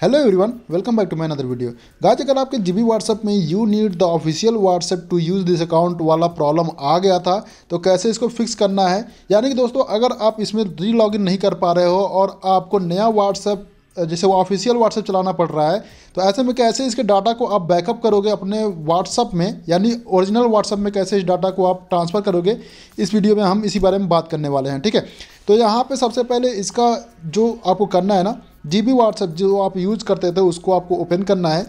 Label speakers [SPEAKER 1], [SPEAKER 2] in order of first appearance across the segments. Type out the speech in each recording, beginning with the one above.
[SPEAKER 1] hello everyone welcome back to my other video गाज अगर आपके जी बी व्हाट्सएप में you need the official WhatsApp to use this account वाला problem आ गया था तो कैसे इसको फिक्स करना है यानी कि दोस्तों अगर आप इसमें री लॉगिन नहीं कर पा रहे हो और आपको नया व्हाट्सएप जैसे वो ऑफिशियल व्हाट्सएप चलाना पड़ रहा है तो ऐसे में कैसे इसके डाटा को आप बैकअप करोगे अपने व्हाट्सअप में यानी ओरिजिनल व्हाट्सअप में कैसे इस डाटा को आप ट्रांसफ़र करोगे इस वीडियो में हम इसी बारे में बात करने वाले हैं ठीक है तो यहाँ पर सबसे पहले इसका जो आपको करना है ना जी बी व्हाट्सएप जो आप यूज करते थे उसको आपको ओपन करना है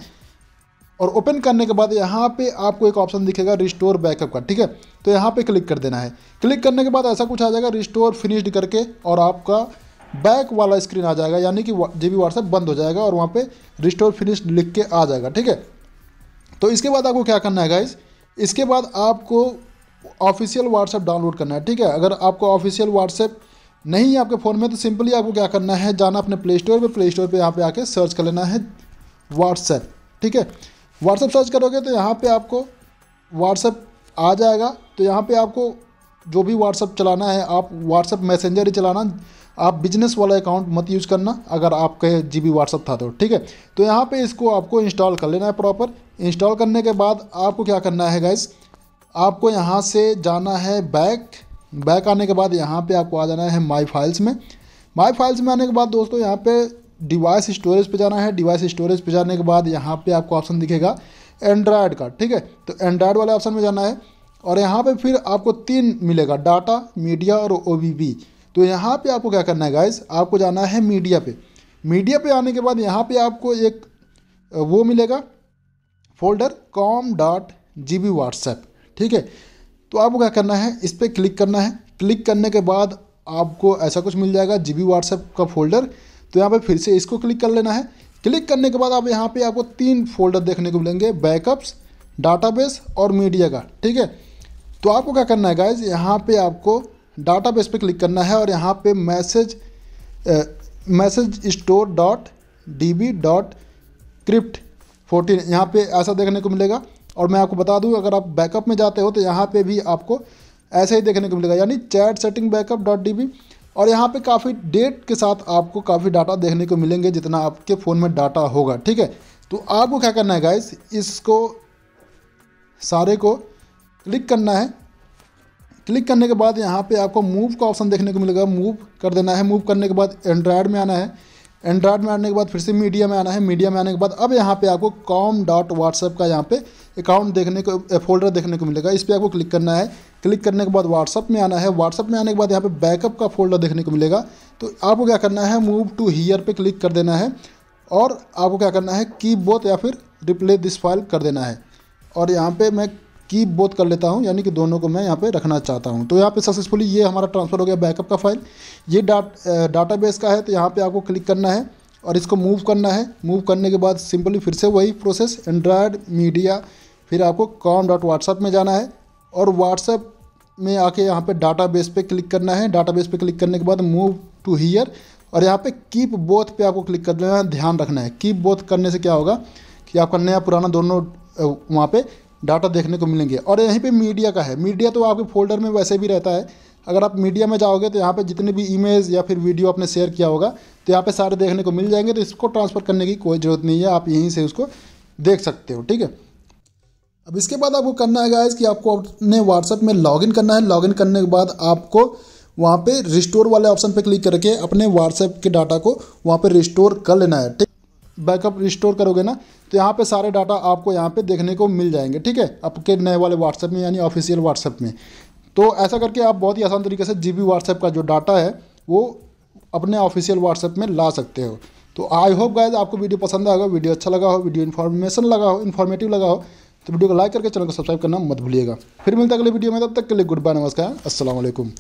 [SPEAKER 1] और ओपन करने के बाद यहाँ पे आपको एक ऑप्शन दिखेगा रिस्टोर बैकअप का ठीक है तो यहाँ पे क्लिक कर देना है क्लिक करने के बाद ऐसा कुछ आ जाएगा रिस्टोर फिनिश्ड करके और आपका बैक वाला स्क्रीन आ जाएगा यानी कि जी बी व्हाट्सएप बंद हो जाएगा और वहाँ पे रिस्टोर फिनिश लिख के आ जाएगा ठीक है तो इसके बाद आपको क्या करना है गाइज इसके बाद आपको ऑफिशियल व्हाट्सएप डाउनलोड करना है ठीक है अगर आपको ऑफिशियल व्हाट्सएप नहीं है आपके फ़ोन में तो सिंपली आपको क्या करना है जाना अपने प्ले स्टोर पर प्ले स्टोर पर यहाँ पर आके सर्च कर लेना है व्हाट्सएप ठीक है व्हाट्सएप सर्च करोगे तो यहाँ पर आपको व्हाट्सएप आ जाएगा तो यहाँ पर आपको जो भी व्हाट्सएप चलाना है आप व्हाट्सएप मैसेंजर ही चलाना आप बिजनेस वाला अकाउंट मत यूज़ करना अगर आपके जी बी व्हाट्सअप था तो ठीक है तो यहाँ पे इसको आपको इंस्टॉल कर लेना है प्रॉपर इंस्टॉल करने के बाद आपको क्या करना है गाइस आपको यहाँ से जाना है बैक बैक आने के बाद यहाँ पे आपको आ जाना है माई फाइल्स में माई फाइल्स में आने के बाद दोस्तों यहाँ पे डिवाइस स्टोरेज पे जाना है डिवाइस स्टोरेज पे जाने के बाद यहाँ पे आपको ऑप्शन दिखेगा एंड्रॉयड का ठीक है तो एंड्रॉयड वाले ऑप्शन में जाना है और यहाँ पे फिर आपको तीन मिलेगा डाटा मीडिया और ओ तो यहाँ पर आपको क्या करना है गाइज आपको जाना है मीडिया पे मीडिया पर आने के बाद यहाँ पर आपको एक वो मिलेगा folder com dot G B WhatsApp ठीक है तो आपको क्या करना है इस पर क्लिक करना है क्लिक करने के बाद आपको ऐसा कुछ मिल जाएगा जी बी व्हाट्सएप का फोल्डर तो यहाँ पर फिर से इसको क्लिक कर लेना है क्लिक करने के बाद आप यहाँ पे आपको तीन फोल्डर देखने को मिलेंगे बैकअप्स डाटाबेस और मीडिया का ठीक है तो आपको क्या करना है गाइज यहाँ पे आपको डाटाबेस पे क्लिक करना है और यहाँ पे message message store dot D B dot crypt fourteen यहाँ पर ऐसा देखने को मिलेगा और मैं आपको बता दूँ अगर आप बैकअप में जाते हो तो यहाँ पर भी आपको ऐसे ही देखने को मिलेगा यानी chat setting backup dot D और यहाँ पे काफ़ी डेट के साथ आपको काफ़ी डाटा देखने को मिलेंगे जितना आपके फ़ोन में डाटा होगा ठीक है तो आपको क्या करना है गाइस इसको सारे को क्लिक करना है क्लिक करने के बाद यहाँ पे आपको मूव का ऑप्शन देखने को मिलेगा मूव कर देना है मूव करने के बाद एंड्रॉयड में आना है एंड्रॉयड में आने के बाद फिर से मीडिया में आना है मीडिया में आने के बाद अब यहाँ पे आपको कॉम डॉट व्हाट्सएप का यहाँ पे अकाउंट देखने को फोल्डर देखने को मिलेगा इस पर आपको क्लिक करना है क्लिक करने के बाद व्हाट्सअप में आना है व्हाट्सअप में आने के बाद यहाँ पे बैकअप का फोल्डर देखने को मिलेगा तो आपको क्या करना है मूव टू हीयर पर क्लिक कर देना है और आपको क्या करना है की या फिर रिप्ले दिस फाइल कर देना है और यहाँ पर मैं की बोथ कर लेता हूँ यानी कि दोनों को मैं यहाँ पे रखना चाहता हूँ तो यहाँ पे सक्सेसफुली ये हमारा ट्रांसफ़र हो गया बैकअप का फाइल ये डाट डाटाबेस का है तो यहाँ पे आपको क्लिक करना है और इसको मूव करना है मूव करने के बाद सिंपली फिर से वही प्रोसेस एंड्रॉयड मीडिया फिर आपको कॉम डॉट व्हाट्सएप में जाना है और व्हाट्सएप में आके यहाँ डाटा बेस पर क्लिक करना है बेस पर क्लिक करने के बाद मूव टू हीयर और यहाँ पर कीप बोथ पर आपको क्लिक करना है ध्यान रखना है कीप बोथ करने से क्या होगा कि आपका नया पुराना दोनों वहाँ पर डाटा देखने को मिलेंगे और यहीं पे मीडिया का है मीडिया तो आपके फोल्डर में वैसे भी रहता है अगर आप मीडिया में जाओगे तो यहाँ पे जितने भी इमेज या फिर वीडियो आपने शेयर किया होगा तो यहाँ पे सारे देखने को मिल जाएंगे तो इसको ट्रांसफ़र करने की कोई ज़रूरत नहीं है आप यहीं से उसको देख सकते हो ठीक है अब इसके बाद आपको करना है गाइज कि आपको अपने व्हाट्सएप में लॉगिन करना है लॉगिन करने के बाद आपको वहाँ पे रिस्टोर वाले ऑप्शन पर क्लिक करके अपने व्हाट्सएप के डाटा को वहाँ पर रिस्टोर कर लेना है ठीक बैकअप रिस्टोर करोगे ना तो यहाँ पे सारे डाटा आपको यहाँ पे देखने को मिल जाएंगे ठीक है आपके नए वाले व्हाट्सएप में यानी ऑफिशियल व्हाट्सएप में तो ऐसा करके आप बहुत ही आसान तरीके से जी बी का जो डाटा है वो अपने ऑफिशियल व्हाट्सएप में ला सकते हो तो आई होप गाइज आपको वीडियो पसंद आएगा वीडियो अच्छा लगा हो वीडियो इन्फॉर्मेशन लगा हो इन्फॉर्मेटिव लगा हो तो वीडियो को लाइक करके चैनल को सब्सक्राइब करना मत भूलिएगा फिर मिलता है अगले वीडियो में तब तक के लिए गुड बाय नमस्कार असलम